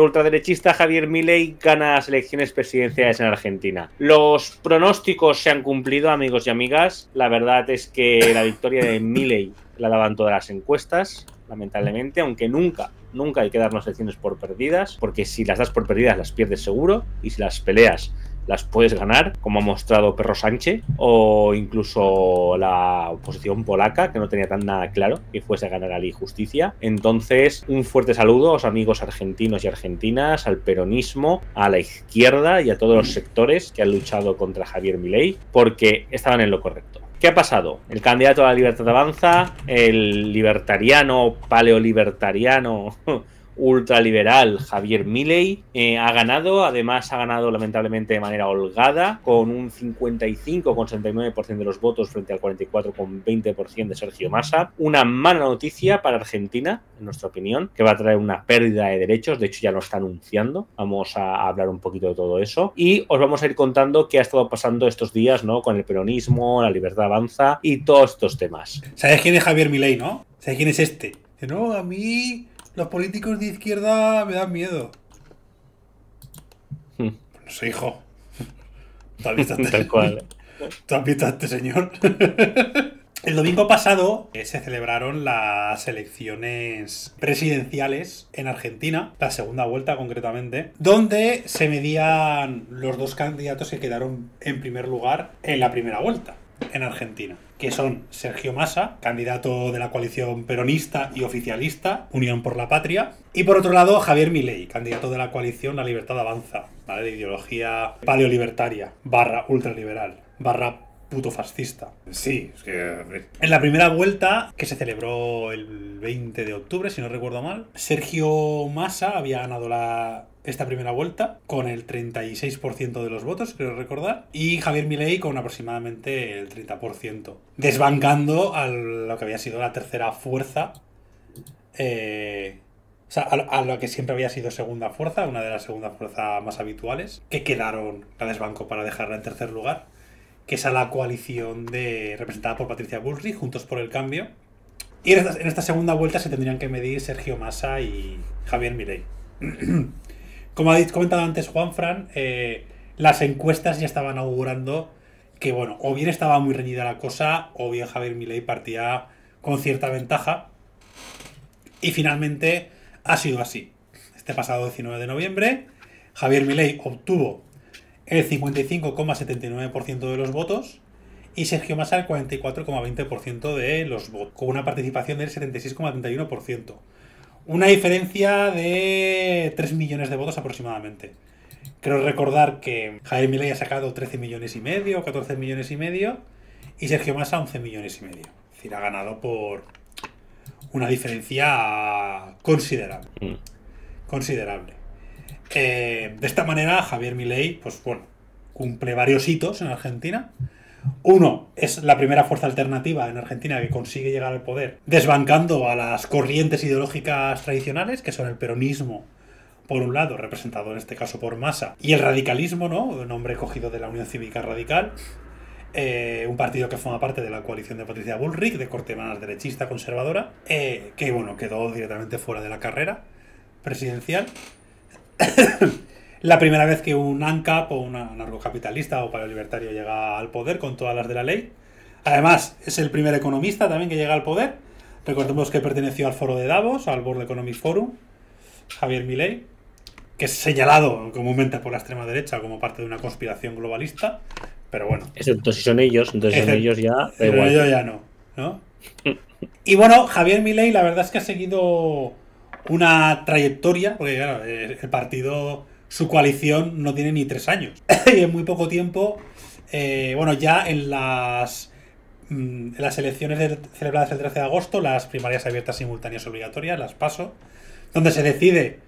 ultraderechista Javier Milei gana las elecciones presidenciales en Argentina. Los pronósticos se han cumplido, amigos y amigas. La verdad es que la victoria de Milei la daban todas las encuestas, lamentablemente, aunque nunca Nunca hay que darnos elecciones por perdidas, porque si las das por perdidas las pierdes seguro y si las peleas las puedes ganar, como ha mostrado Perro Sánchez, o incluso la oposición polaca, que no tenía tan nada claro que fuese a ganar a la justicia. Entonces, un fuerte saludo a los amigos argentinos y argentinas, al peronismo, a la izquierda y a todos los sectores que han luchado contra Javier Milei, porque estaban en lo correcto. ¿Qué ha pasado? El candidato a la libertad avanza, el libertariano, paleolibertariano ultraliberal Javier Milei eh, ha ganado, además ha ganado lamentablemente de manera holgada con un 55,69% de los votos frente al 44,20% de Sergio Massa. Una mala noticia para Argentina, en nuestra opinión, que va a traer una pérdida de derechos, de hecho ya lo está anunciando, vamos a hablar un poquito de todo eso y os vamos a ir contando qué ha estado pasando estos días, ¿no? Con el peronismo, la libertad avanza y todos estos temas. ¿Sabes quién es Javier Milei, no? ¿Sabes quién es este? No, a mí los políticos de izquierda me dan miedo. Hmm. No sé, hijo. ¿Tú has visto a este señor? Este El domingo pasado eh, se celebraron las elecciones presidenciales en Argentina, la segunda vuelta concretamente, donde se medían los dos candidatos que quedaron en primer lugar en la primera vuelta en Argentina que son Sergio Massa, candidato de la coalición peronista y oficialista, Unión por la Patria, y por otro lado Javier Milei, candidato de la coalición La Libertad Avanza, ¿vale? de ideología paleolibertaria, barra ultraliberal, barra puto fascista. Sí, es que... En la primera vuelta, que se celebró el 20 de octubre, si no recuerdo mal, Sergio Massa había ganado la esta primera vuelta con el 36% de los votos, creo recordar, y Javier Milei con aproximadamente el 30%, desbancando a lo que había sido la tercera fuerza, eh, o sea, a, lo que siempre había sido segunda fuerza, una de las segundas fuerzas más habituales, que quedaron la desbanco para dejarla en tercer lugar, que es a la coalición de, representada por Patricia Bullrich, Juntos por el Cambio, y en esta, segunda vuelta se tendrían que medir Sergio Massa y Javier Milei. Como ha comentado antes Juan Fran, eh, las encuestas ya estaban augurando que, bueno, o bien estaba muy reñida la cosa, o bien Javier Milei partía con cierta ventaja. Y finalmente ha sido así. Este pasado 19 de noviembre, Javier Milei obtuvo el 55,79% de los votos y Sergio Massa el 44,20% de los votos, con una participación del 76,31%. Una diferencia de 3 millones de votos aproximadamente. Creo recordar que Javier Milei ha sacado 13 millones y medio, 14 millones y medio, y Sergio Massa 11 millones y medio. Es decir, ha ganado por una diferencia considerable. Mm. Considerable. Eh, de esta manera, Javier Milei, pues bueno, cumple varios hitos en Argentina. Uno, es la primera fuerza alternativa en Argentina que consigue llegar al poder, desbancando a las corrientes ideológicas tradicionales, que son el peronismo, por un lado, representado en este caso por Massa, y el radicalismo, ¿no? Nombre cogido de la Unión Cívica Radical, eh, un partido que forma parte de la coalición de Patricia Bullrich, de corte más derechista, conservadora, eh, que bueno, quedó directamente fuera de la carrera presidencial. la primera vez que un ANCAP o un narcocapitalista o libertario llega al poder con todas las de la ley. Además, es el primer economista también que llega al poder. Recordemos que perteneció al foro de Davos, al World Economic Forum, Javier Milei, que es señalado comúnmente por la extrema derecha como parte de una conspiración globalista, pero bueno. Excepto si son ellos, entonces son ellos ya. Pero ellos ya no, ¿no? y bueno, Javier Milei la verdad es que ha seguido una trayectoria, porque claro, el partido su coalición no tiene ni tres años. y en muy poco tiempo, eh, bueno, ya en las, mm, las elecciones celebradas el 13 de agosto, las primarias abiertas simultáneas obligatorias, las paso, donde se decide,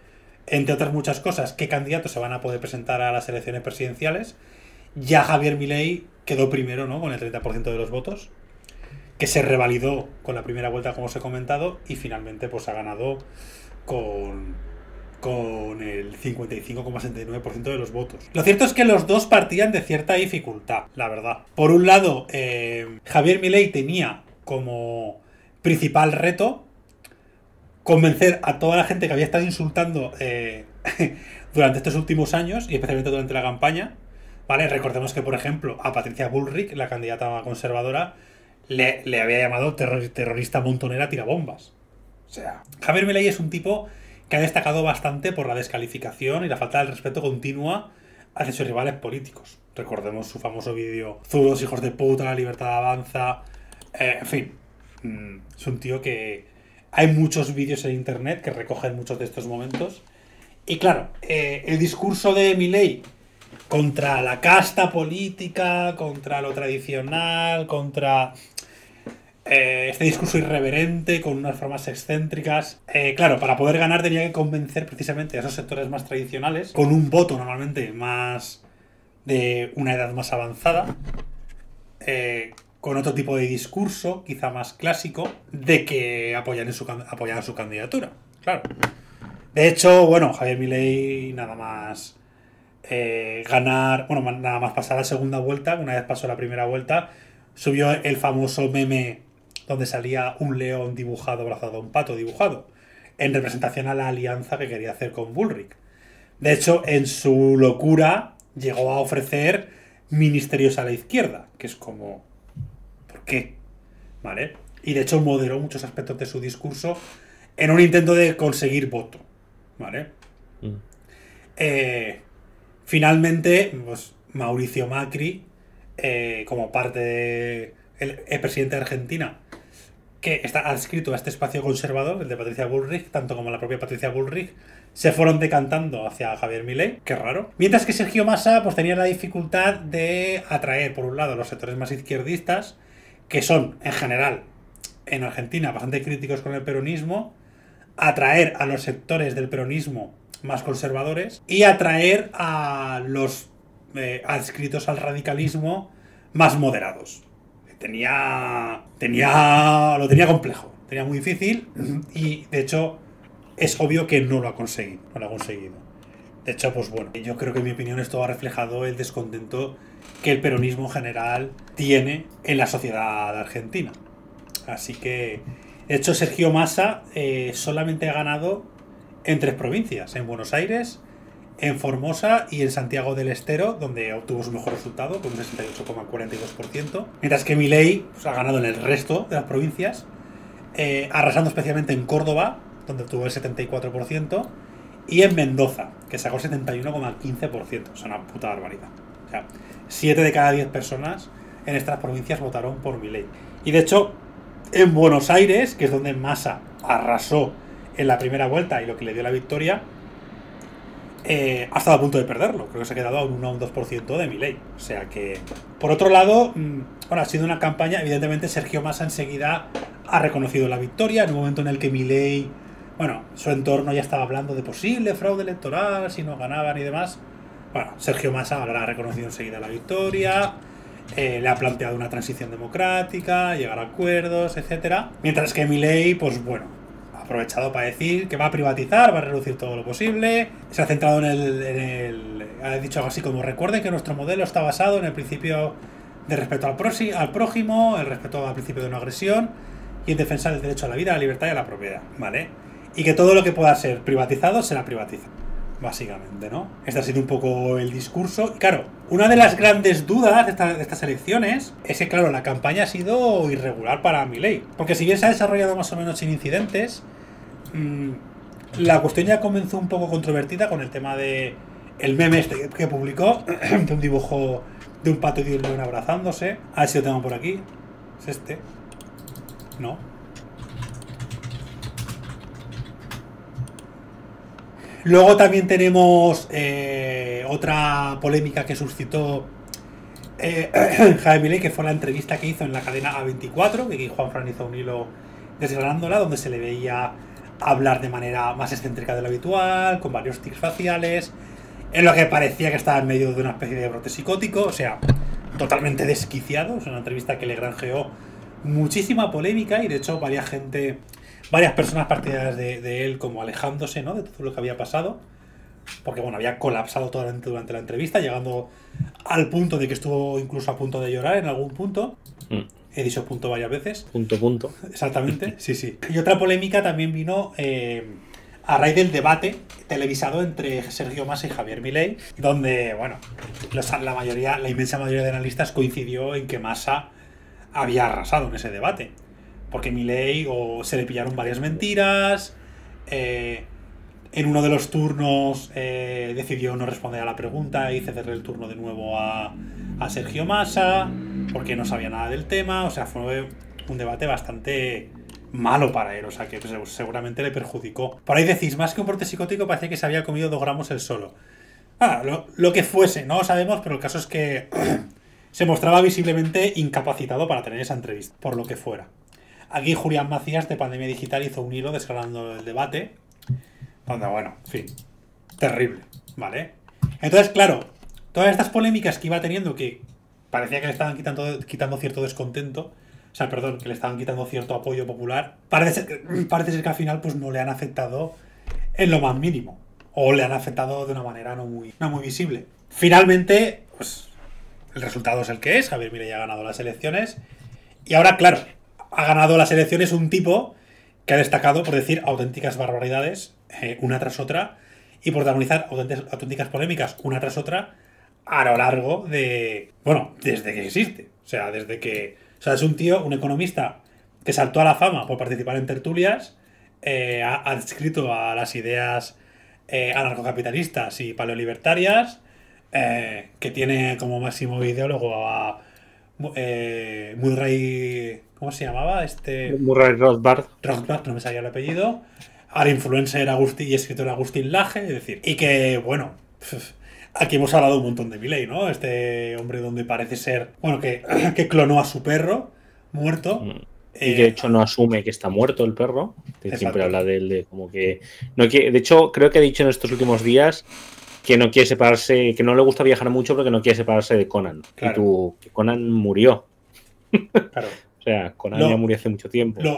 entre otras muchas cosas, qué candidatos se van a poder presentar a las elecciones presidenciales, ya Javier Milei quedó primero, ¿no? Con el 30% de los votos, que se revalidó con la primera vuelta, como os he comentado, y finalmente pues ha ganado con con el 55,79% de los votos. Lo cierto es que los dos partían de cierta dificultad, la verdad. Por un lado, eh, Javier Milei tenía como principal reto convencer a toda la gente que había estado insultando eh, durante estos últimos años y especialmente durante la campaña. ¿Vale? Recordemos que, por ejemplo, a Patricia Bullrich, la candidata conservadora, le, había llamado terrorista montonera tirabombas. O sea, Javier Milei es un tipo que ha destacado bastante por la descalificación y la falta de respeto continua hacia sus rivales políticos. Recordemos su famoso vídeo Zuros, hijos de puta, la libertad avanza. Eh, en fin, mm, es un tío que hay muchos vídeos en internet que recogen muchos de estos momentos. Y claro, eh, el discurso de Miley contra la casta política, contra lo tradicional, contra eh, este discurso irreverente, con unas formas excéntricas. Eh, claro, para poder ganar tenía que convencer precisamente a esos sectores más tradicionales, con un voto normalmente más de una edad más avanzada, eh, con otro tipo de discurso, quizá más clásico, de que apoyan su, apoyar su candidatura. Claro. De hecho, bueno, Javier Milei nada más ganar, bueno, nada más pasar la segunda vuelta, una vez pasó la primera vuelta, subió el famoso meme donde salía un león dibujado abrazado a un pato dibujado, en representación a la alianza que quería hacer con Bullrich. De hecho, en su locura llegó a ofrecer ministerios a la izquierda, que es como, ¿por qué? ¿Vale? Y de hecho moderó muchos aspectos de su discurso en un intento de conseguir voto, ¿vale? Mm. Eh, finalmente, pues, Mauricio Macri, eh, como parte presidente de Argentina, que está adscrito a este espacio conservador, el de Patricia Bullrich, tanto como la propia Patricia Bullrich, se fueron decantando hacia Javier Milei, qué raro. Mientras que Sergio Massa pues, tenía la dificultad de atraer, por un lado, los sectores más izquierdistas, que son, en general, en Argentina, bastante críticos con el peronismo, atraer a los sectores del peronismo más conservadores y atraer a los eh, adscritos al radicalismo más moderados tenía, tenía, lo tenía complejo, tenía muy difícil y de hecho es obvio que no lo ha conseguido, no lo ha conseguido. De hecho, pues bueno, yo creo que en mi opinión esto ha reflejado el descontento que el peronismo en general tiene en la sociedad argentina. Así que, de hecho, Sergio Massa eh, solamente ha ganado en tres provincias, en Buenos Aires, en Formosa y en Santiago del Estero, donde obtuvo su mejor resultado con un 68,42%, mientras que Milei pues, ha ganado en el resto de las provincias, eh, arrasando especialmente en Córdoba, donde obtuvo el 74%, y en Mendoza, que sacó el 71,15%, o sea, una puta barbaridad. O sea, 7 de cada 10 personas en estas provincias votaron por Milei. Y de hecho, en Buenos Aires, que es donde Massa arrasó en la primera vuelta y lo que le dio la victoria, eh, ha estado a punto de perderlo. Creo que se ha quedado a un 1 o un 2% de Milei. O sea que, por otro lado, mm, bueno, ha sido una campaña, evidentemente Sergio Massa enseguida ha reconocido la victoria en un momento en el que Milei, bueno, su entorno ya estaba hablando de posible fraude electoral, si no ganaban y demás. Bueno, Sergio Massa ha reconocido enseguida la victoria. Eh, le ha planteado una transición democrática, llegar a acuerdos, etcétera. Mientras que Milei, pues bueno, aprovechado para decir que va a privatizar, va a reducir todo lo posible. Se ha centrado en el, ha dicho algo así como recuerden que nuestro modelo está basado en el principio de respeto al, prosi, al prójimo, el respeto al principio de no agresión y en defensa del derecho a la vida, a la libertad y a la propiedad, ¿vale? Y que todo lo que pueda ser privatizado será privatizado, básicamente, ¿no? Este ha sido un poco el discurso. claro, una de las grandes dudas de, estas elecciones es que, claro, la campaña ha sido irregular para mi ley, Porque si bien se ha desarrollado más o menos sin incidentes, Mm, la cuestión ya comenzó un poco controvertida con el tema de el meme este que publicó, de un dibujo de un pato y de un león abrazándose. A ver si lo tengo por aquí. Es este. No. Luego también tenemos eh, otra polémica que suscitó eh, Jaime Ley que fue la entrevista que hizo en la cadena A24, que Juan Fran hizo un hilo desgranándola, donde se le veía hablar de manera más excéntrica de lo habitual, con varios tics faciales, en lo que parecía que estaba en medio de una especie de brote psicótico, o sea, totalmente desquiciado. Es una entrevista que le granjeó muchísima polémica y de hecho varias gente, varias personas partidas de, él como alejándose ¿no? de todo lo que había pasado, porque bueno, había colapsado totalmente durante la entrevista, llegando al punto de que estuvo incluso a punto de llorar en algún punto. Mm. He dicho punto varias veces. Punto, punto. Exactamente, sí, sí. Y otra polémica también vino eh, a raíz del debate televisado entre Sergio Massa y Javier Milei, donde, bueno, la mayoría, la inmensa mayoría de analistas coincidió en que Massa había arrasado en ese debate. Porque Milei o se le pillaron varias mentiras, eh, en uno de los turnos eh, decidió no responder a la pregunta y cerrar el turno de nuevo a, Sergio Massa porque no sabía nada del tema. O sea, fue un debate bastante malo para él, o sea, que pues, seguramente le perjudicó. Por ahí decís, más que un porte psicótico, parecía que se había comido dos gramos él solo. Ah, lo, que fuese, no lo sabemos, pero el caso es que se mostraba visiblemente incapacitado para tener esa entrevista, por lo que fuera. Aquí Julián Macías de Pandemia Digital hizo un hilo desgranando el debate, Onda, bueno, fin. Terrible, ¿vale? Entonces, claro, todas estas polémicas que iba teniendo que parecía que le estaban quitando, quitando cierto descontento, o sea, perdón, que le estaban quitando cierto apoyo popular, parece ser, parece que al final pues no le han afectado en lo más mínimo, o le han afectado de una manera no muy, no muy visible. Finalmente, pues el resultado es el que es, Javier Mire ha ganado las elecciones, y ahora, claro, ha ganado las elecciones un tipo que ha destacado por decir auténticas barbaridades eh, una tras otra y protagonizar auténticas polémicas una tras otra a lo largo de. Bueno, desde que existe. O sea, desde que. O sea, es un tío, un economista que saltó a la fama por participar en tertulias, eh, ha adscrito a las ideas eh, anarcocapitalistas y paleolibertarias, que tiene como máximo ideólogo a Murray. ¿Cómo se llamaba? Este... Murray Rothbard. Rothbard, no me salía el apellido al influencer y escritor Agustín Laje, es decir, y que, bueno, aquí hemos hablado un montón de Miley, ¿no? Este hombre donde parece ser, bueno, que, que clonó a su perro muerto. Mm. Y eh, que de hecho no asume que está muerto el perro. siempre habla de él de como que. No de hecho, creo que ha dicho en estos últimos días que no quiere separarse, que no le gusta viajar mucho, porque no quiere separarse de Conan. Que Conan murió. Claro. O sea, con lo, ya murió hace mucho tiempo. Lo,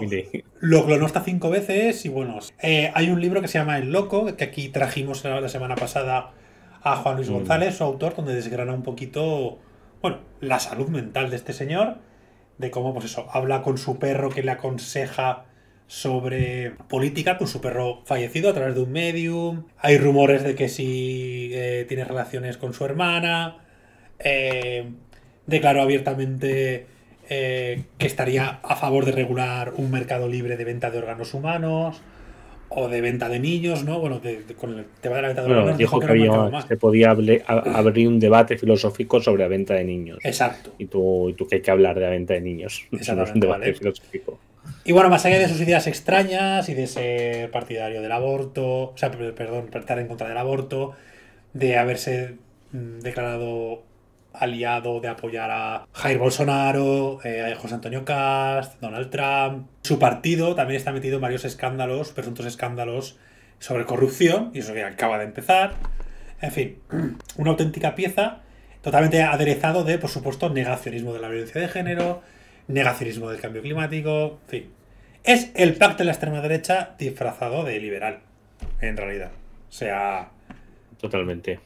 lo clonó hasta cinco veces y bueno. Eh, hay un libro que se llama El Loco, que aquí trajimos la semana pasada a Juan Luis mm. González, su autor, donde desgrana un poquito, bueno, la salud mental de este señor, de cómo, pues eso, habla con su perro que le aconseja sobre política con su perro fallecido a través de un medium. Hay rumores de que si sí, eh, tiene relaciones con su hermana. Eh, declaró abiertamente eh, que estaría a favor de regular un mercado libre de venta de órganos humanos o de venta de niños, ¿no? Bueno, con el tema de la venta de órganos. dijo, que, se podía abrir un debate filosófico sobre la venta de niños. Exacto. Y tú, y que hay que hablar de la venta de niños. no es un debate filosófico. Y bueno, más allá de sus ideas extrañas y de ser partidario del aborto, o sea, perdón, estar en contra del aborto, de haberse mm, declarado aliado de apoyar a Jair Bolsonaro, eh, a José Antonio Cast, Donald Trump. Su partido también está metido en varios escándalos, presuntos escándalos sobre corrupción, y eso que acaba de empezar. En fin, una auténtica pieza totalmente aderezado de, por supuesto, negacionismo de la violencia de género, negacionismo del cambio climático, en fin. Es el pacto de la extrema derecha disfrazado de liberal, en realidad. O sea... Totalmente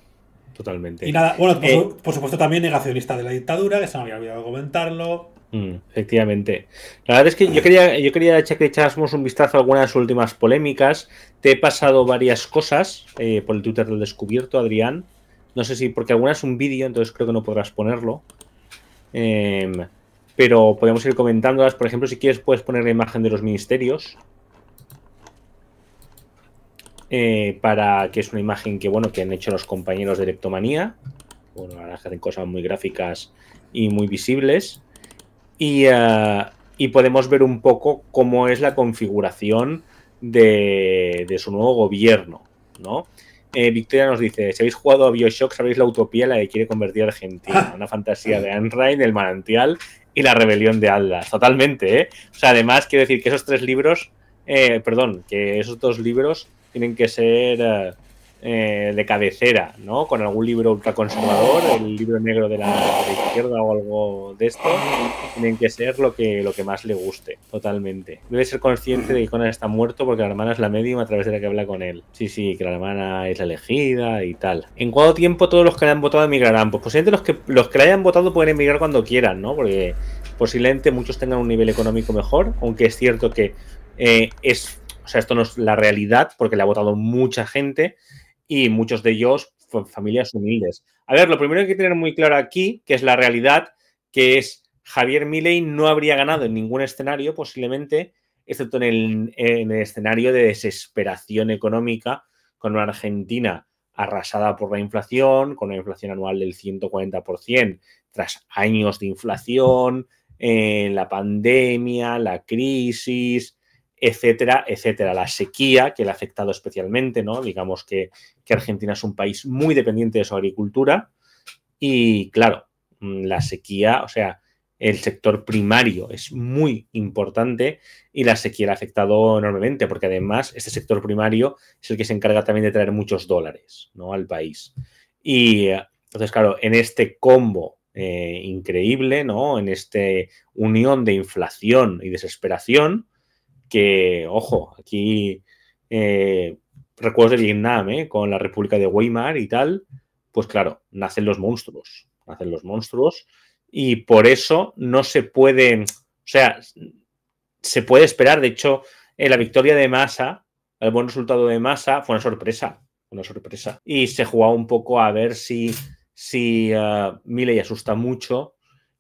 totalmente. Y nada, bueno, eh, por, supuesto también negacionista de la dictadura, que se me había olvidado comentarlo. Mm, efectivamente. La verdad es que yo quería, yo quería que echásemos un vistazo a algunas últimas polémicas. Te he pasado varias cosas eh, por el Twitter del descubierto, Adrián. No sé si, porque alguna es un vídeo, entonces creo que no podrás ponerlo. Em, pero podemos ir comentándolas. Por ejemplo, si quieres, puedes poner la imagen de los ministerios. Eh, para que es una imagen que bueno que han hecho los compañeros de Electomanía. Bueno, hacen cosas muy gráficas y muy visibles. Y, eh, y, podemos ver un poco cómo es la configuración de, su nuevo gobierno, ¿no? Eh, Victoria nos dice, si habéis jugado a Bioshock sabéis la utopía la que quiere convertir Argentina, una fantasía de Anrain, El Manantial y La Rebelión de Aldas. totalmente, ¿eh? O sea, además quiero decir que esos tres libros, perdón, que esos dos libros tienen que ser eh, de cabecera, ¿no? Con algún libro ultraconservador, el libro negro de la, izquierda o algo de esto, tienen que ser lo que, lo que más le guste, totalmente. Debe ser consciente de que Conan está muerto porque la hermana es la medium a través de la que habla con él. Sí, sí, que la hermana es la elegida y tal. ¿En cuánto tiempo todos los que le han votado emigrarán? Pues posiblemente los que, los que hayan votado pueden emigrar cuando quieran, ¿no? Porque posiblemente muchos tengan un nivel económico mejor, aunque es cierto que eh, es o sea, esto no es la realidad porque le ha votado mucha gente y muchos de ellos familias humildes. A ver, lo primero que hay que tener muy claro aquí, que es la realidad, que es Javier Milei no habría ganado en ningún escenario posiblemente, excepto en el, escenario de desesperación económica con una Argentina arrasada por la inflación, con una inflación anual del 140%, tras años de inflación, en eh, la pandemia, la crisis, etcétera, etcétera. La sequía que le ha afectado especialmente, ¿no? Digamos que, Argentina es un país muy dependiente de su agricultura y, claro, mm, la sequía, o sea, el sector primario es muy importante y la sequía le ha afectado enormemente, porque además este sector primario es el que se encarga también de traer muchos dólares ¿no? al país. Y entonces, claro, en este combo eh, increíble, ¿no? En esta unión de inflación y desesperación, que, ojo, aquí eh, recuerdos de Vietnam, eh, con la República de Weimar y tal, pues claro, nacen los monstruos, nacen los monstruos y por eso no se puede, o sea, se puede esperar, de hecho, eh, la victoria de Massa, el buen resultado de Massa fue una sorpresa, una sorpresa. Y se jugaba un poco a ver si, si asusta mucho,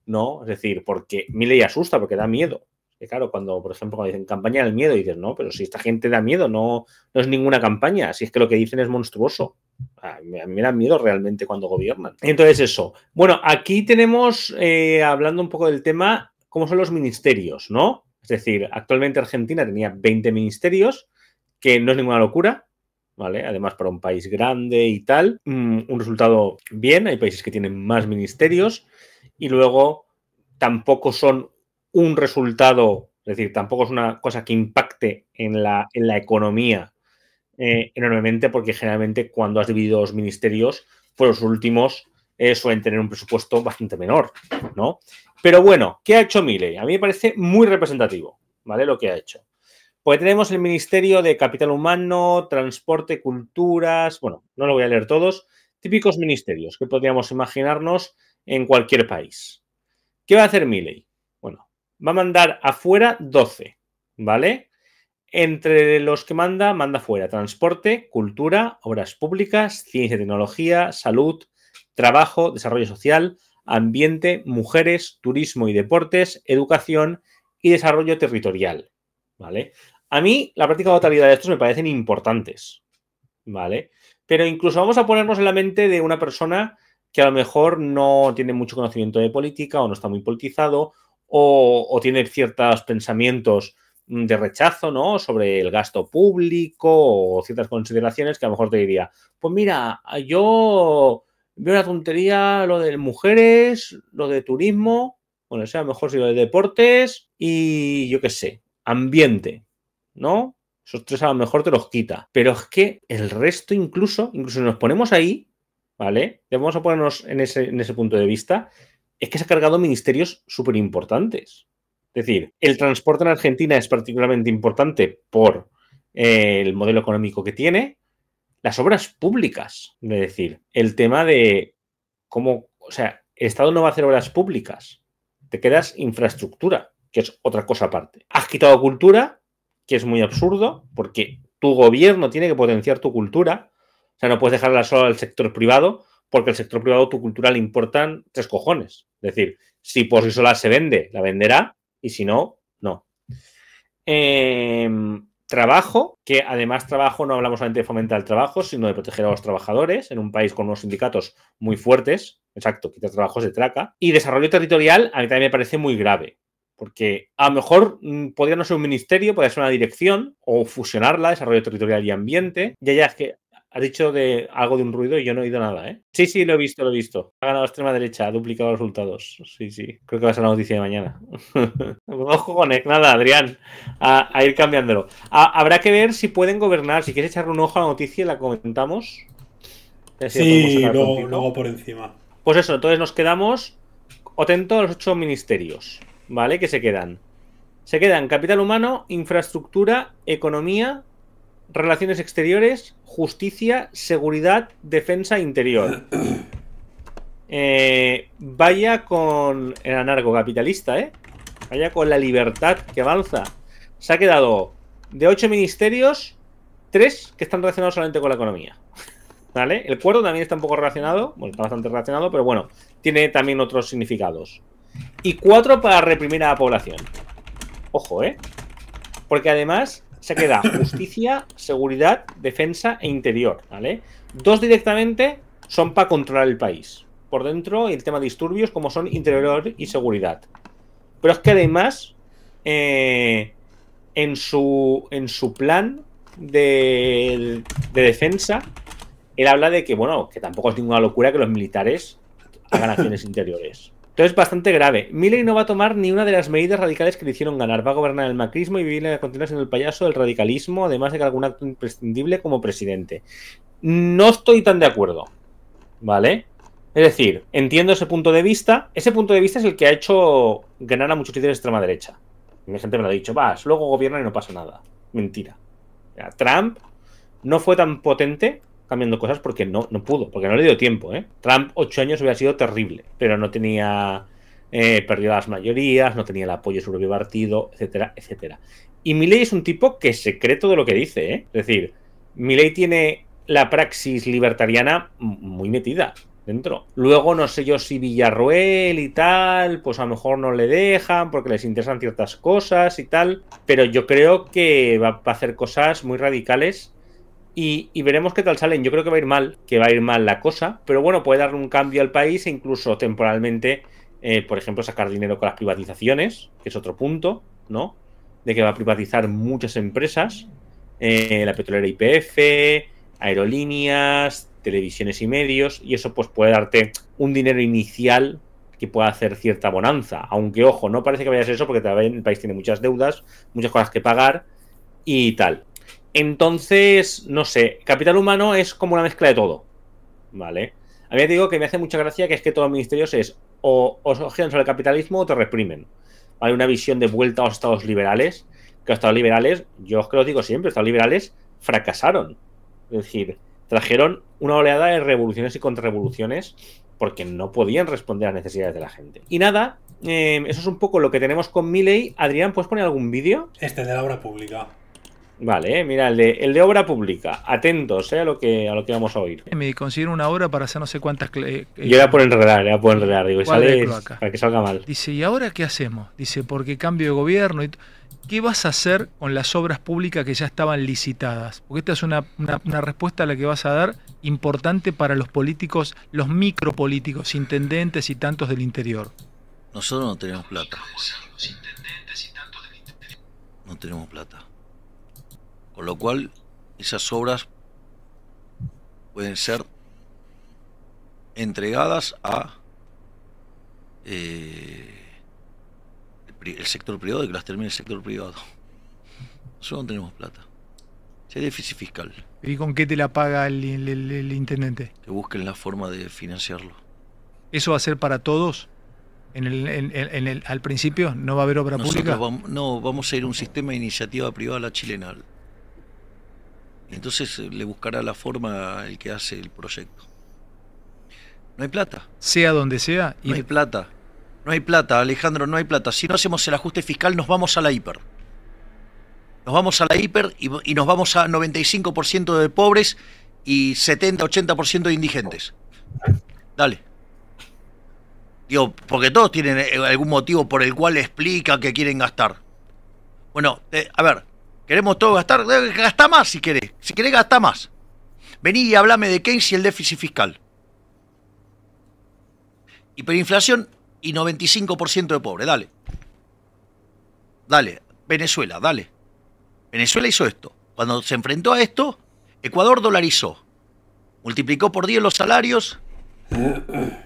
¿no? Es decir, porque Miley asusta, porque da miedo claro, cuando, por ejemplo, cuando dicen campaña del miedo, dices, no, pero si esta gente da miedo, no, no es ninguna campaña, si es que lo que dicen es monstruoso. A mí, me da miedo realmente cuando gobiernan. Entonces, eso. Bueno, aquí tenemos, eh, hablando un poco del tema, cómo son los ministerios, ¿no? Es decir, actualmente Argentina tenía 20 ministerios, que no es ninguna locura, ¿vale? Además, para un país grande y tal, mm, un resultado bien, hay países que tienen más ministerios, y luego tampoco son un resultado, es decir, tampoco es una cosa que impacte en la, economía eh, enormemente, porque generalmente cuando has dividido los ministerios, pues los últimos eh, suelen tener un presupuesto bastante menor, ¿no? Pero bueno, ¿qué ha hecho Miley? A mí me parece muy representativo, ¿vale? Lo que ha hecho. Pues tenemos el Ministerio de Capital Humano, Transporte, Culturas, bueno, no lo voy a leer todos, típicos ministerios que podríamos imaginarnos en cualquier país. ¿Qué va a hacer Miley? va a mandar afuera 12, ¿vale? Entre los que manda, manda afuera. transporte, cultura, obras públicas, ciencia y tecnología, salud, trabajo, desarrollo social, ambiente, mujeres, turismo y deportes, educación y desarrollo territorial, ¿vale? A mí la práctica totalidad de estos me parecen importantes, ¿vale? Pero incluso vamos a ponernos en la mente de una persona que a lo mejor no tiene mucho conocimiento de política o no está muy politizado o, tiene ciertos pensamientos de rechazo, ¿no? Sobre el gasto público o ciertas consideraciones que a lo mejor te diría, pues mira, yo veo una tontería lo de mujeres, lo de turismo, bueno, sea, a lo mejor si lo de deportes y yo qué sé, ambiente, ¿no? Esos tres a lo mejor te los quita, pero es que el resto incluso, incluso nos ponemos ahí, ¿vale? Vamos a ponernos en ese, en ese punto de vista es que se ha cargado ministerios súper importantes. Es decir, el transporte en Argentina es particularmente importante por eh, el modelo económico que tiene, las obras públicas, es decir, el tema de cómo, o sea, el Estado no va a hacer obras públicas, te quedas infraestructura, que es otra cosa aparte. Has quitado cultura, que es muy absurdo, porque tu gobierno tiene que potenciar tu cultura, o sea, no puedes dejarla solo al sector privado, porque el sector privado tu importan tres cojones. Es decir, si por sí sola se vende, la venderá y si no, no. Em, trabajo, que además trabajo no hablamos solamente de fomentar el trabajo, sino de proteger a los trabajadores en un país con unos sindicatos muy fuertes, exacto, quitar trabajos de traca. Y desarrollo territorial a mí también me parece muy grave, porque a lo mejor mm, podría no ser un ministerio, podría ser una dirección o fusionarla, desarrollo territorial y ambiente. Ya, ya, es que ha dicho de algo de un ruido y yo no he oído nada, ¿eh? Sí, sí, lo he visto, lo he visto. Ha ganado la extrema derecha, ha duplicado los resultados. Sí, sí. Creo que va a ser la noticia de mañana. Ojo con nada, Adrián. A, ir cambiándolo. habrá que ver si pueden gobernar. Si quieres echarle un ojo a la noticia y la comentamos. Sí, luego, por encima. Pues eso, entonces nos quedamos atento a los ocho ministerios, ¿vale? Que se quedan. Se quedan capital humano, infraestructura, economía, relaciones exteriores, justicia, seguridad, defensa e interior. Eh, vaya con el anarcocapitalista, ¿eh? Vaya con la libertad que avanza. Se ha quedado de ocho ministerios, tres que están relacionados solamente con la economía. ¿Vale? El cuarto también está un poco relacionado, bueno, está bastante relacionado, pero bueno, tiene también otros significados. Y cuatro para reprimir a la población. Ojo, ¿eh? Porque además se queda justicia, seguridad, defensa e interior, ¿vale? Dos directamente son para controlar el país. Por dentro, el tema de disturbios, como son interior y seguridad. Pero es que además, eh, en, su, en su plan de, de defensa, él habla de que, bueno, que tampoco es ninguna locura que los militares hagan acciones interiores. Entonces, bastante grave. Milley no va a tomar ni una de las medidas radicales que le hicieron ganar. Va a gobernar el macrismo y vivir a continuación siendo el payaso del radicalismo, además de que algún acto imprescindible como presidente. No estoy tan de acuerdo. ¿Vale? Es decir, entiendo ese punto de vista. Ese punto de vista es el que ha hecho ganar a muchos líderes de extrema derecha. mi gente me lo ha dicho, vas, luego gobierna y no pasa nada. Mentira. Trump no fue tan potente cambiando cosas porque no, no pudo, porque no le dio tiempo. ¿eh? Trump, ocho años hubiera sido terrible, pero no tenía. Eh, perdió las mayorías, no tenía el apoyo de su propio partido, etcétera, etcétera. Y Milley es un tipo que se secreto de lo que dice, ¿eh? Es decir, Milley tiene la praxis libertariana muy metida dentro. Luego no sé yo si villarruel y tal, pues a lo mejor no le dejan porque les interesan ciertas cosas y tal, pero yo creo que va a hacer cosas muy radicales y, veremos qué tal salen. Yo creo que va a ir mal, que va a ir mal la cosa, pero bueno, puede dar un cambio al país e incluso temporalmente, eh, por ejemplo, sacar dinero con las privatizaciones, que es otro punto, ¿no? De que va a privatizar muchas empresas, eh, la petrolera IPF, aerolíneas, televisiones y medios, y eso pues puede darte un dinero inicial que pueda hacer cierta bonanza. Aunque, ojo, no parece que vaya a ser eso porque también el país tiene muchas deudas, muchas cosas que pagar y tal. Entonces, no sé, capital humano es como una mezcla de todo, ¿vale? A mí digo que me hace mucha gracia que es que todos los ministerios es o os giran sobre el capitalismo o te reprimen. Hay una visión de vuelta a los estados liberales, que los estados liberales, yo os que lo digo siempre, los estados liberales fracasaron. Es decir, trajeron una oleada de revoluciones y contrarrevoluciones porque no podían responder a las necesidades de la gente. Y nada, eh, eso es un poco lo que tenemos con Milley. Adrián, ¿puedes poner algún vídeo? Este de la obra pública. Vale, eh, mira, el de, obra pública. Atentos eh, a, lo que, a lo que vamos a oír. Eh, me considero una obra para hacer no sé cuántas. Eh, Yo era por enredar, era por enredar, digo, sale para que salga mal. Dice, ¿y ahora qué hacemos? Dice, porque cambio de gobierno. ¿Qué vas a hacer con las obras públicas que ya estaban licitadas? Porque esta es una, una respuesta a la que vas a dar importante para los políticos, los micropolíticos, intendentes y tantos del interior. Nosotros no tenemos plata. No tenemos plata. Con lo cual, esas obras pueden ser entregadas a eh, el, sector privado y que las termine el sector privado. Nosotros no tenemos plata. Es déficit fiscal. ¿Y con qué te la paga el, intendente? Que busquen la forma de financiarlo. ¿Eso va a ser para todos? ¿En el, al principio no va a haber obra pública? no, vamos a ir a un sistema de iniciativa privada a la chilena. Entonces eh, le buscará la forma el que hace el proyecto. No hay plata. Sea donde sea. Y... No hay plata. No hay plata, Alejandro, no hay plata. Si no hacemos el ajuste fiscal, nos vamos a la hiper. Nos vamos a la hiper y, nos vamos a 95% de pobres y 70-80% de indigentes. Dale. Digo, porque todos tienen eh, algún motivo por el cual explica que quieren gastar. Bueno, a ver, Queremos todo gastar, eh, gasta más si querés, si querés gasta más. Vení y hablame de Keynes y el déficit fiscal. Hiperinflación y 95% de pobre, dale. Dale, Venezuela, dale. Venezuela hizo esto. Cuando se enfrentó a esto, Ecuador dolarizó. Multiplicó por 10 los salarios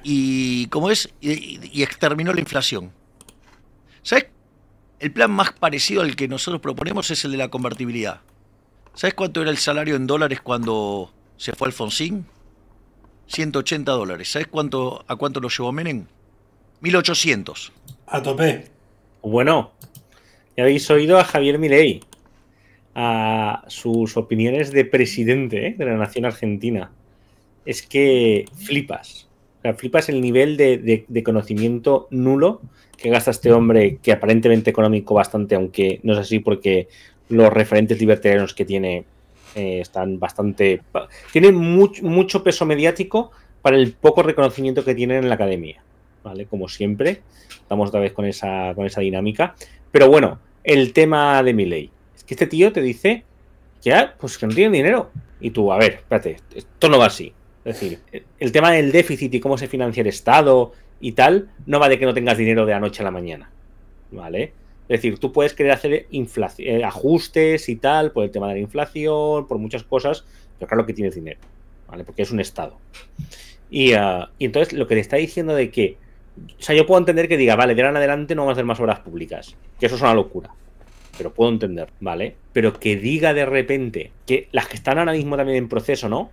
y, cómo es, y, y exterminó la inflación. ¿Sabes el plan más parecido al que nosotros proponemos es el de la convertibilidad. ¿Sabes cuánto era el salario en dólares cuando se fue Alfonsín? 180 dólares. ¿Sabes cuánto, a cuánto lo llevó Menem? 1800. A tope. Bueno, ya habéis oído a Javier Milei, a sus opiniones de presidente eh, de la nación argentina. Es que flipas flipas el nivel de, conocimiento nulo que gasta este hombre, que aparentemente económico bastante, aunque no es así porque los referentes libertarianos que tiene eh, están bastante... Tienen mucho mucho peso mediático para el poco reconocimiento que tienen en la academia, ¿vale? Como siempre, estamos otra vez con esa, con esa dinámica. Pero bueno, el tema de mi ley. Es que este tío te dice que, ah, pues que no tiene dinero. Y tú, a ver, espérate, esto no va así. Es decir, el tema del déficit y cómo se financia el Estado y tal, no va de que no tengas dinero de anoche a la mañana. ¿Vale? Es decir, tú puedes querer hacer eh, ajustes y tal por el tema de la inflación, por muchas cosas, pero claro que tienes dinero, ¿vale? Porque es un Estado. Y, ah, y entonces lo que te está diciendo de que, o sea, yo puedo entender que diga, vale, de ahora en adelante no vamos a hacer más obras públicas, que eso es una locura, pero puedo entender, ¿vale? Pero que diga de repente que las que están ahora mismo también en proceso, ¿no?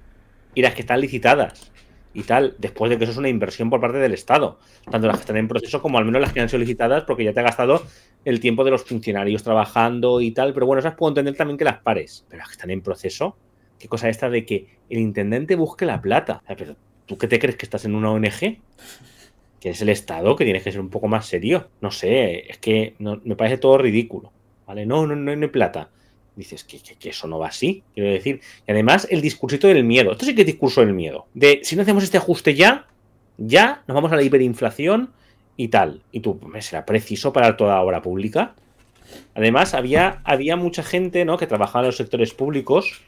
y las que están licitadas y tal, después de que eso es una inversión por parte del Estado, tanto las que están en proceso como al menos las que han sido licitadas, porque ya te ha gastado el tiempo de los funcionarios trabajando y tal, pero bueno, esas puedo entender también que las pares, pero las que están en proceso, qué cosa esta de que el intendente busque la plata. ¿Tú qué te crees que estás en una ONG? Que es el Estado, que tienes que ser un poco más serio. No sé, es que me parece todo ridículo. ¿Vale? no, no, no hay plata dices que, que, eso no va así, quiero decir. Y además el discursito del miedo. Esto sí que es discurso del miedo. De si no hacemos este ajuste ya, ya nos vamos a la hiperinflación y tal. Y tú, será preciso parar toda la obra pública. Además, había, había mucha gente ¿no? que trabajaba en los sectores públicos,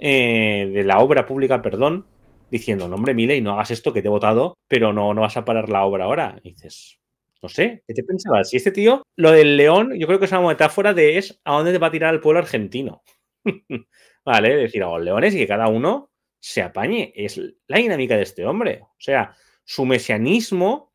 eh, de la obra pública, perdón, diciendo, no, hombre, y no hagas esto que te he votado, pero no, no vas a parar la obra ahora. dices, no sé, ¿qué te pensabas? Si este tío, lo del león, yo creo que es una metáfora de es a dónde te va a tirar el pueblo argentino. vale, decir, a los leones y que cada uno se apañe. Es la dinámica de este hombre. O sea, su mesianismo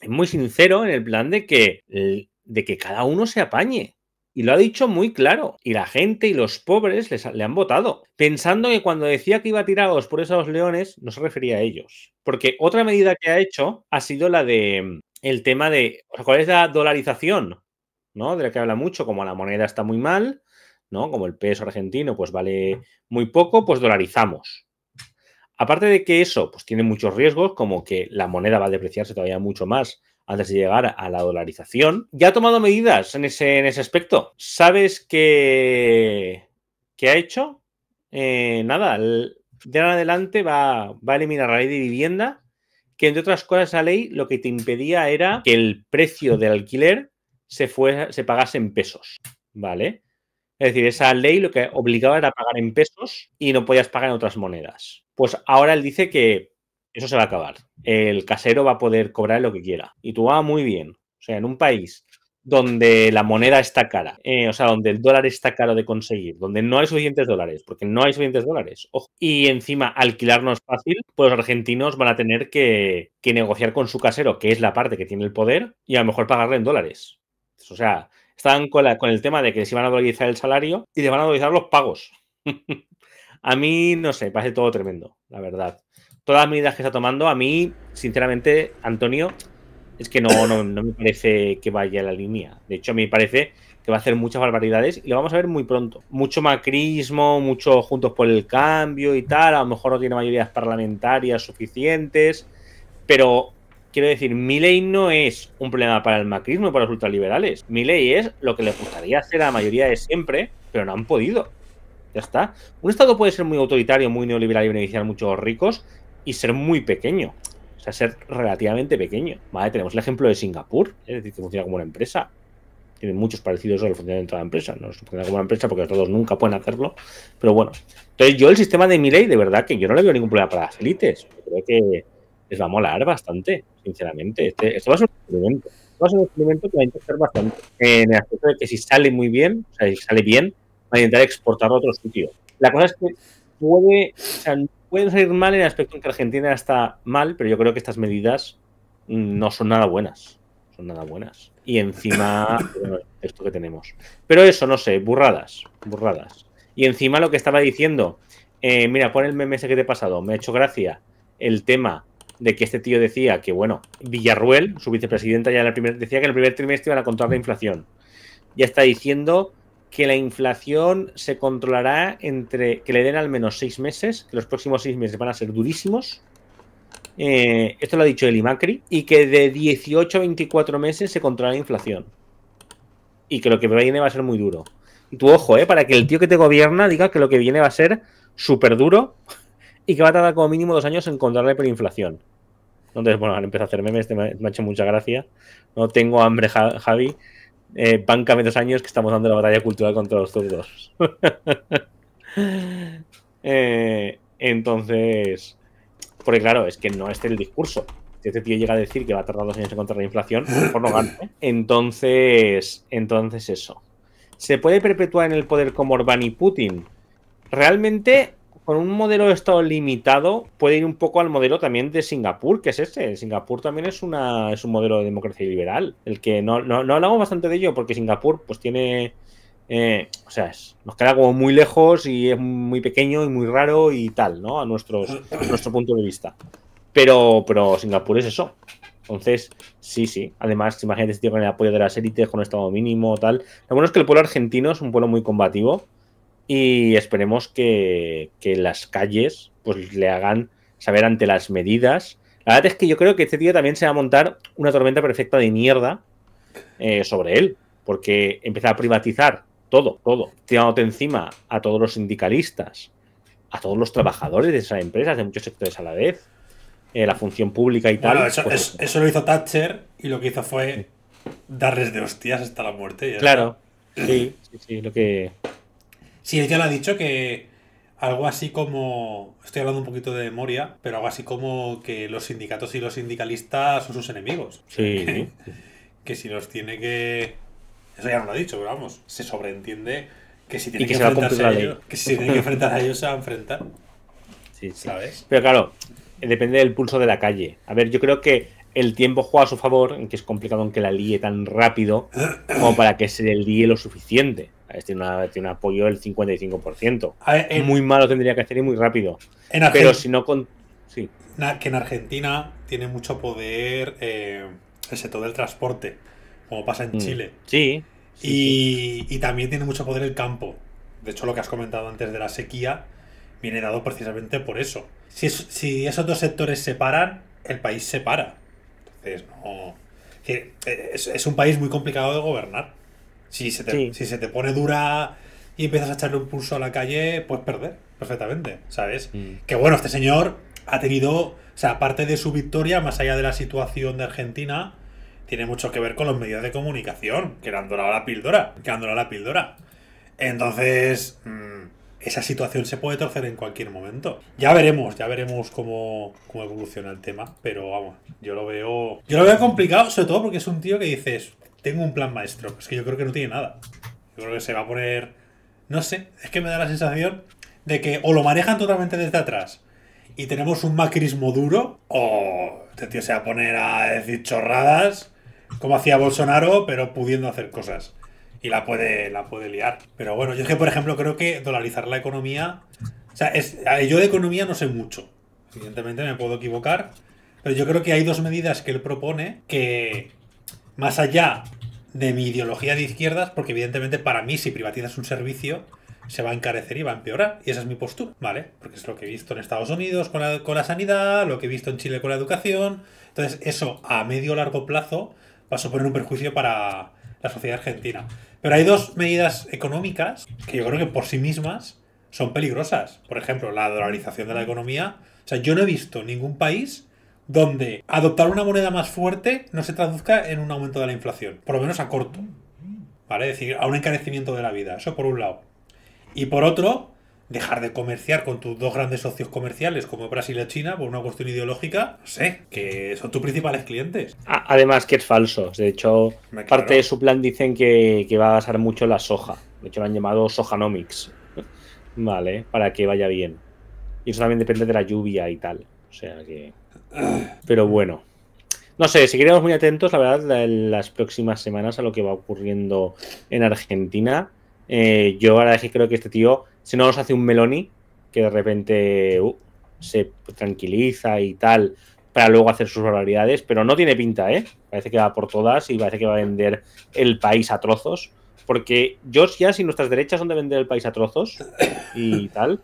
es muy sincero en el plan de que, de que cada uno se apañe. Y lo ha dicho muy claro. Y la gente y los pobres le han votado. Pensando que cuando decía que iba a pobres a los leones, no se refería a ellos. Porque otra medida que ha hecho ha sido la de el tema de, ¿cuál es la dolarización? ¿No? De la que habla mucho, como la moneda está muy mal, ¿no? Como el peso argentino pues vale muy poco, pues dolarizamos. Aparte de que eso pues tiene muchos riesgos, como que la moneda va a depreciarse todavía mucho más antes de llegar a la dolarización. Ya ha tomado medidas en ese, en ese aspecto. ¿Sabes qué, qué ha hecho? Eh, nada, de en adelante va, va a eliminar la ley de vivienda que entre otras cosas la ley lo que te impedía era que el precio del alquiler se, se pagase en pesos, ¿vale? Es decir, esa ley lo que obligaba era pagar en pesos y no podías pagar en otras monedas. Pues ahora él dice que eso se va a acabar. El casero va a poder cobrar lo que quiera. Y tú, va ah, muy bien. O sea, en un país donde la moneda está cara, eh, o sea, donde el dólar está caro de conseguir, donde no hay suficientes dólares, porque no hay suficientes dólares. Y encima, alquilar no es fácil, pues los argentinos van a tener que, negociar con su casero, que es la parte que tiene el poder, y a lo mejor pagarle en dólares. o sea, están con, con, el tema de que se iban a dolarizar el salario y se van a dolarizar los pagos. a mí, no sé, parece todo tremendo, la verdad. Todas las medidas que está tomando, a mí, sinceramente, Antonio, es que no, me parece que vaya a la línea. De hecho, me parece que va a hacer muchas barbaridades y lo vamos a ver muy pronto. Mucho macrismo, mucho juntos por el cambio y tal. A lo mejor no tiene mayorías parlamentarias suficientes, pero quiero decir, mi ley no es un problema para el macrismo y para los ultraliberales. Mi ley es lo que les gustaría hacer a la mayoría de siempre, pero no han podido. Ya está. Un Estado puede ser muy autoritario, muy neoliberal y beneficiar a muchos ricos y ser muy pequeño. O sea, ser relativamente pequeño. tenemos el ejemplo de Singapur, ¿eh? es decir, que funciona como una empresa. tiene muchos parecidos al funcionamiento de la empresa. No funciona como una empresa porque todos nunca pueden hacerlo. Pero bueno. Entonces, yo el sistema de mi ley, de verdad que yo no le veo ningún problema para las élites. Creo que les va a molar bastante, sinceramente. Este, esto va a ser un experimento. va a ser un experimento que va a interesar bastante. En el aspecto de que si sale muy bien, o sea, si sale bien, va a intentar exportarlo a otro sitio. La cosa es que puede pueden salir mal en el aspecto en que Argentina está mal, pero yo creo que estas medidas no son nada buenas. Son nada buenas. Y encima, esto que tenemos. Pero eso, no sé, burradas, burradas. Y encima lo que estaba diciendo, eh, mira, pon el meme ese que te he pasado, me ha hecho gracia el tema de que este tío decía que, bueno, Villarruel, su vicepresidenta, ya en el primer, decía que en el primer trimestre iban a controlar la inflación. Ya está diciendo que la inflación se controlará entre que le den al menos seis meses, que los próximos seis meses van a ser durísimos. Eh, esto lo ha dicho Eli Macri, y que de 18 a 24 meses se controlará la inflación. Y que lo que viene va a ser muy duro. Y tu ojo, eh, para que el tío que te gobierna diga que lo que viene va a ser súper duro y que va a tardar como mínimo dos años en controlar la inflación. Entonces, bueno, ahora a hacer memes, me ha hecho mucha gracia. No tengo hambre, Javi. Banca me dos años que estamos dando la batalla cultural contra los zurdos. Eh, entonces, porque claro, es que no es el discurso. Si este tío llega a decir que va a tardar dos años en contra la inflación, por no gana. ¿eh? Entonces, entonces eso. ¿Se puede perpetuar en el poder como Orbán y Putin? Realmente con un modelo de estado limitado puede ir un poco al modelo también de Singapur, que es este. Singapur también es una es un modelo de democracia liberal. El que no, no, hablamos bastante de ello, porque Singapur pues tiene. Eh, o sea, nos queda como muy lejos y es muy pequeño y muy raro y tal, ¿no? A, nuestros, nuestro punto de vista. Pero, pero Singapur es eso. Entonces, sí, sí. Además, imagínate si con el apoyo de las élites, con un Estado mínimo, tal. Lo bueno es que el pueblo argentino es un pueblo muy combativo y esperemos que, las calles pues le hagan saber ante las medidas. La verdad es que yo creo que este tío también se va a montar una tormenta perfecta de mierda eh, sobre él, porque empezar a privatizar todo, todo, tirándote encima a todos los sindicalistas, a todos los trabajadores de esas empresas, de muchos sectores a la vez, eh, la función pública y tal. Eso, pues, eh. eso, lo hizo Thatcher y lo que hizo fue darles de hostias hasta la muerte. claro, sí, sí, lo que Sí, ella lo ha dicho que algo así como, estoy hablando un poquito de memoria, pero algo así como que los sindicatos y los sindicalistas son sus enemigos. Sí. Que, si nos tiene que... Eso ya no lo ha dicho, pero vamos, se sobreentiende que si tiene que, enfrentarse a, ellos, que si tiene que enfrentar a ellos se va a enfrentar. Sí, sí. ¿Sabes? Pero claro, depende del pulso de la calle. A ver, yo creo que el tiempo juega a su favor, que es complicado aunque la líe tan rápido como para que se le líe lo suficiente. Tiene, un apoyo del 55%. muy malo tendría que hacer y muy rápido. En Pero si no con... Que en Argentina tiene mucho poder eh, el sector del transporte, como pasa en mm. Chile. Sí. Y, también tiene mucho poder el campo. De hecho, lo que has comentado antes de la sequía viene dado precisamente por eso. Si, si esos dos sectores se paran, el país se para. Eh, es, un país muy complicado de gobernar. Si se, te, si se te pone dura y empiezas a echarle un pulso a la calle, puedes perder perfectamente, ¿sabes? Mm. Que bueno, este señor ha tenido, o sea, aparte de su victoria, más allá de la situación de Argentina, tiene mucho que ver con los medios de comunicación, que le han dorado la píldora, que han la píldora. Entonces, mm, esa situación se puede torcer en cualquier momento. Ya veremos, ya veremos cómo, evoluciona el tema, pero vamos, yo lo veo. Yo lo veo complicado, sobre todo porque es un tío que dices, tengo un plan maestro. Es que yo creo que no tiene nada. Yo creo que se va a poner. No sé, es que me da la sensación de que o lo manejan totalmente desde atrás y tenemos un macrismo duro, o este tío se va a poner a decir chorradas, como hacía Bolsonaro, pero pudiendo hacer cosas y la puede, la puede liar. Pero bueno, yo es que, por ejemplo, creo que dolarizar la economía. O sea, es, yo de economía no sé mucho. Evidentemente me puedo equivocar. Pero yo creo que hay dos medidas que él propone que, más allá de mi ideología de izquierdas, porque evidentemente para mí si privatizas un servicio se va a encarecer y va a empeorar. Y esa es mi postura, ¿vale? Porque es lo que he visto en Estados Unidos con la, con la sanidad, lo que he visto en Chile con la educación. Entonces eso a medio o largo plazo va a suponer un perjuicio para la sociedad argentina. Pero hay dos medidas económicas que yo creo que por sí mismas son peligrosas. Por ejemplo, la dolarización de la economía. O sea, yo no he visto ningún país donde adoptar una moneda más fuerte no se traduzca en un aumento de la inflación, por lo menos a corto. ¿Vale? Es decir, a un encarecimiento de la vida. Eso por un lado. Y por otro, dejar de comerciar con tus dos grandes socios comerciales como Brasil y China por una cuestión ideológica, sé, que son tus principales clientes. Además que es falso. De hecho, parte de su plan dicen que, va a basar mucho la soja. De hecho, lo han llamado sojanomics. Vale, para que vaya bien. Y eso también depende de la lluvia y tal. O sea que... Pero bueno. No sé, seguiremos muy atentos, la verdad, en las próximas semanas a lo que va ocurriendo en Argentina. Eh, yo ahora sí creo que este tío si no nos hace un Meloni, que de repente uh, se tranquiliza y tal, para luego hacer sus barbaridades, pero no tiene pinta, ¿eh? Parece que va por todas y parece que va a vender el país a trozos, porque yo ya si nuestras derechas son de vender el país a trozos y tal,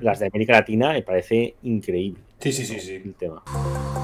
las de América, Latina me parece increíble. Sí, sí, sí, sí. El tema.